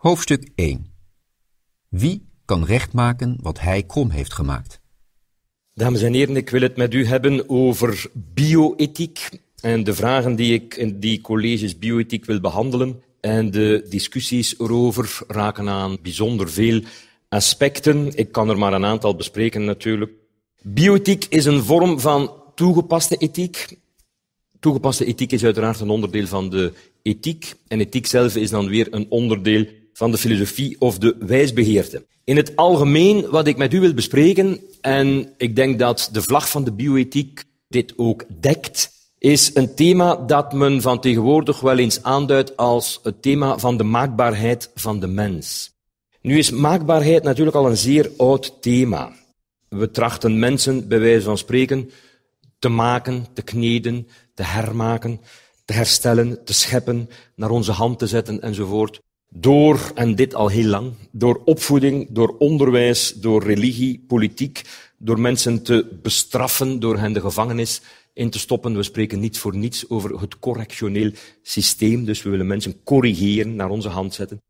Hoofdstuk 1 Wie kan rechtmaken wat hij krom heeft gemaakt? Dames en heren, ik wil het met u hebben over bioethiek en de vragen die ik in die colleges bioethiek wil behandelen. En de discussies erover raken aan bijzonder veel aspecten. Ik kan er maar een aantal bespreken natuurlijk. Bioethiek is een vorm van toegepaste ethiek. Toegepaste ethiek is uiteraard een onderdeel van de ethiek. En ethiek zelf is dan weer een onderdeel van de filosofie of de wijsbegeerte. In het algemeen wat ik met u wil bespreken, en ik denk dat de vlag van de bioethiek dit ook dekt, is een thema dat men van tegenwoordig wel eens aanduidt als het thema van de maakbaarheid van de mens. Nu is maakbaarheid natuurlijk al een zeer oud thema. We trachten mensen, bij wijze van spreken, te maken, te kneden, te hermaken, te herstellen, te scheppen, naar onze hand te zetten enzovoort. Door, en dit al heel lang, door opvoeding, door onderwijs, door religie, politiek, door mensen te bestraffen, door hen de gevangenis in te stoppen. We spreken niet voor niets over het correctioneel systeem, dus we willen mensen corrigeren, naar onze hand zetten.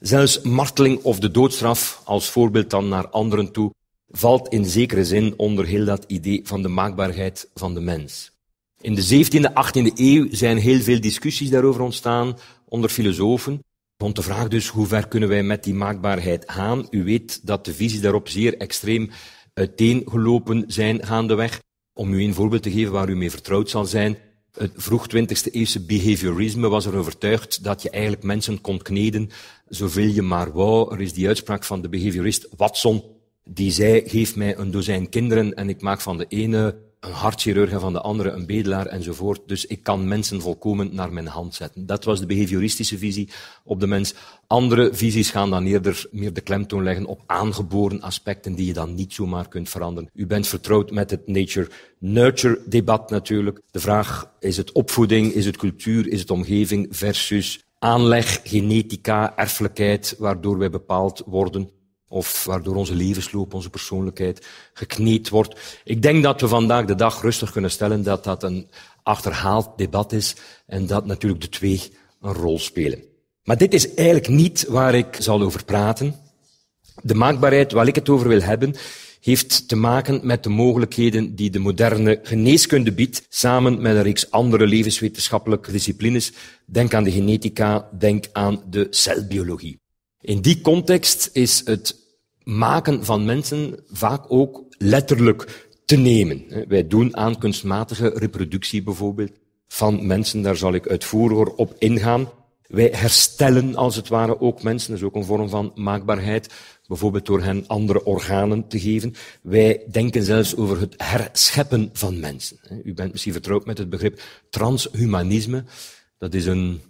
Zelfs marteling of de doodstraf, als voorbeeld dan naar anderen toe, valt in zekere zin onder heel dat idee van de maakbaarheid van de mens. In de 17e, 18e eeuw zijn heel veel discussies daarover ontstaan onder filosofen. Rond de vraag dus, hoe ver kunnen wij met die maakbaarheid gaan? U weet dat de visies daarop zeer extreem uiteengelopen zijn gaandeweg. Om u een voorbeeld te geven waar u mee vertrouwd zal zijn. Het vroeg 20e eeuwse behaviorisme was er overtuigd dat je eigenlijk mensen kon kneden zoveel je maar wou. Er is die uitspraak van de behaviorist Watson, die zei, geef mij een dozijn kinderen en ik maak van de ene een hartchirurg en van de andere een bedelaar enzovoort. Dus ik kan mensen volkomen naar mijn hand zetten. Dat was de behavioristische visie op de mens. Andere visies gaan dan eerder meer de klemtoon leggen op aangeboren aspecten die je dan niet zomaar kunt veranderen. U bent vertrouwd met het nature-nurture debat natuurlijk. De vraag, is het opvoeding, is het cultuur, is het omgeving versus aanleg, genetica, erfelijkheid, waardoor wij bepaald worden. Of waardoor onze levensloop, onze persoonlijkheid gekneed wordt. Ik denk dat we vandaag de dag rustig kunnen stellen dat dat een achterhaald debat is en dat natuurlijk de twee een rol spelen. Maar dit is eigenlijk niet waar ik zal over praten. De maakbaarheid waar ik het over wil hebben, heeft te maken met de mogelijkheden die de moderne geneeskunde biedt, samen met een reeks andere levenswetenschappelijke disciplines. Denk aan de genetica, denk aan de celbiologie. In die context is het maken van mensen vaak ook letterlijk te nemen. Wij doen aan kunstmatige reproductie bijvoorbeeld van mensen, daar zal ik uitvoerig op ingaan. Wij herstellen als het ware ook mensen, dat is ook een vorm van maakbaarheid, bijvoorbeeld door hen andere organen te geven. Wij denken zelfs over het herscheppen van mensen. U bent misschien vertrouwd met het begrip transhumanisme. Dat is een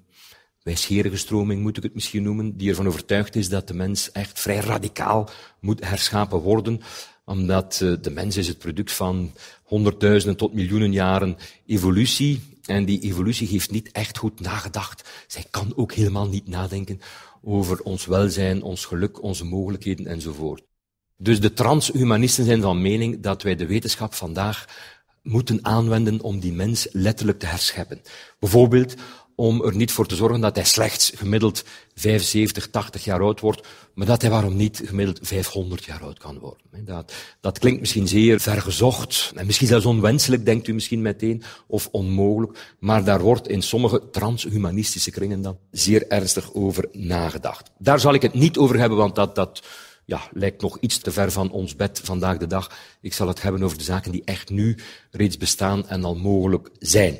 wijsgerige stroming, moet ik het misschien noemen, die ervan overtuigd is dat de mens echt vrij radicaal moet herschapen worden, omdat eh, de mens is het product van honderdduizenden tot miljoenen jaren evolutie. En die evolutie heeft niet echt goed nagedacht. Zij kan ook helemaal niet nadenken over ons welzijn, ons geluk, onze mogelijkheden enzovoort. Dus de transhumanisten zijn van mening dat wij de wetenschap vandaag moeten aanwenden om die mens letterlijk te herscheppen. Bijvoorbeeld om er niet voor te zorgen dat hij slechts gemiddeld 75, 80 jaar oud wordt, maar dat hij waarom niet gemiddeld 500 jaar oud kan worden. Dat, dat klinkt misschien zeer vergezocht en misschien zelfs onwenselijk, denkt u misschien meteen, of onmogelijk, maar daar wordt in sommige transhumanistische kringen dan zeer ernstig over nagedacht. Daar zal ik het niet over hebben, want dat, dat ja, lijkt nog iets te ver van ons bed vandaag de dag. Ik zal het hebben over de zaken die echt nu reeds bestaan en al mogelijk zijn.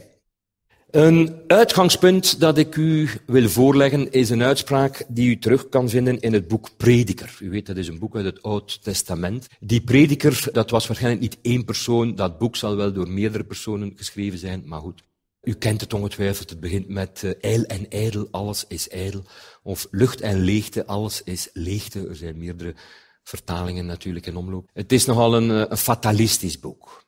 Een uitgangspunt dat ik u wil voorleggen is een uitspraak die u terug kan vinden in het boek Prediker. U weet, dat is een boek uit het Oud Testament. Die Prediker, dat was waarschijnlijk niet één persoon. Dat boek zal wel door meerdere personen geschreven zijn, maar goed. U kent het ongetwijfeld. Het begint met eh, eil en ijdel, alles is ijdel. Of lucht en leegte, alles is leegte. Er zijn meerdere vertalingen natuurlijk in omloop. Het is nogal een, eh, een fatalistisch boek.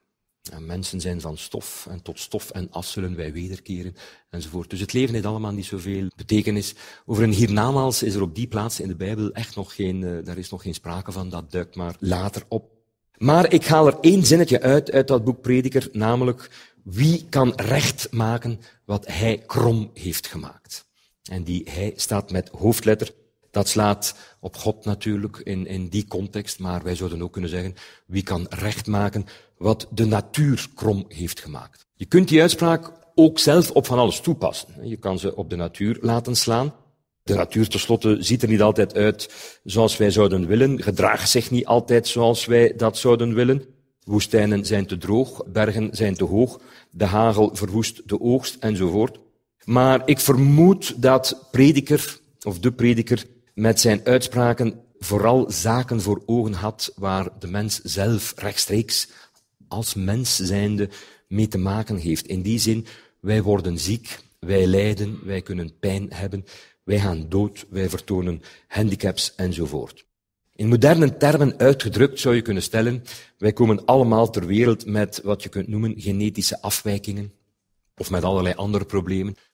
En mensen zijn van stof en tot stof en as zullen wij wederkeren enzovoort. Dus het leven heeft allemaal niet zoveel betekenis. Over een hiernamaals is er op die plaats in de Bijbel echt nog geen, eh, daar is nog geen sprake van. Dat duikt maar later op. Maar ik haal er één zinnetje uit, uit dat boek Prediker, namelijk wie kan recht maken wat hij krom heeft gemaakt? En die hij staat met hoofdletter dat slaat op God natuurlijk in, in die context, maar wij zouden ook kunnen zeggen, wie kan recht maken wat de natuur krom heeft gemaakt. Je kunt die uitspraak ook zelf op van alles toepassen. Je kan ze op de natuur laten slaan. De natuur tenslotte ziet er niet altijd uit zoals wij zouden willen, gedraagt zich niet altijd zoals wij dat zouden willen. Woestijnen zijn te droog, bergen zijn te hoog, de hagel verwoest de oogst enzovoort. Maar ik vermoed dat prediker of de prediker met zijn uitspraken vooral zaken voor ogen had waar de mens zelf rechtstreeks als mens zijnde mee te maken heeft. In die zin, wij worden ziek, wij lijden, wij kunnen pijn hebben, wij gaan dood, wij vertonen handicaps enzovoort. In moderne termen uitgedrukt zou je kunnen stellen, wij komen allemaal ter wereld met wat je kunt noemen genetische afwijkingen of met allerlei andere problemen.